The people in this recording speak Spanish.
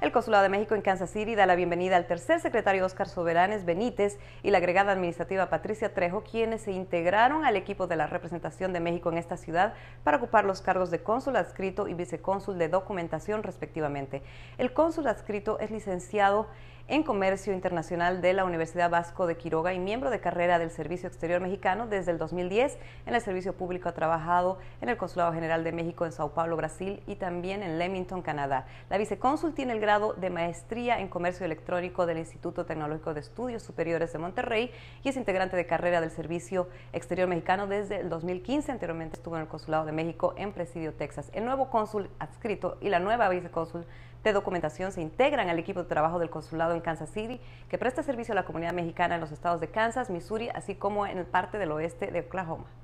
El Consulado de México en Kansas City da la bienvenida al tercer secretario Oscar Soberanes Benítez y la agregada administrativa Patricia Trejo, quienes se integraron al equipo de la representación de México en esta ciudad para ocupar los cargos de cónsul adscrito y vicecónsul de documentación respectivamente. El cónsul adscrito es licenciado en Comercio Internacional de la Universidad Vasco de Quiroga y miembro de carrera del Servicio Exterior Mexicano desde el 2010. En el servicio público ha trabajado en el Consulado General de México en Sao Paulo, Brasil y también en Leamington, Canadá. La vicecónsul tiene el de maestría en comercio electrónico del Instituto Tecnológico de Estudios Superiores de Monterrey y es integrante de carrera del Servicio Exterior Mexicano desde el 2015. Anteriormente estuvo en el Consulado de México en Presidio, Texas. El nuevo cónsul adscrito y la nueva vicecónsul de documentación se integran al equipo de trabajo del consulado en Kansas City, que presta servicio a la comunidad mexicana en los estados de Kansas, Missouri, así como en parte del oeste de Oklahoma.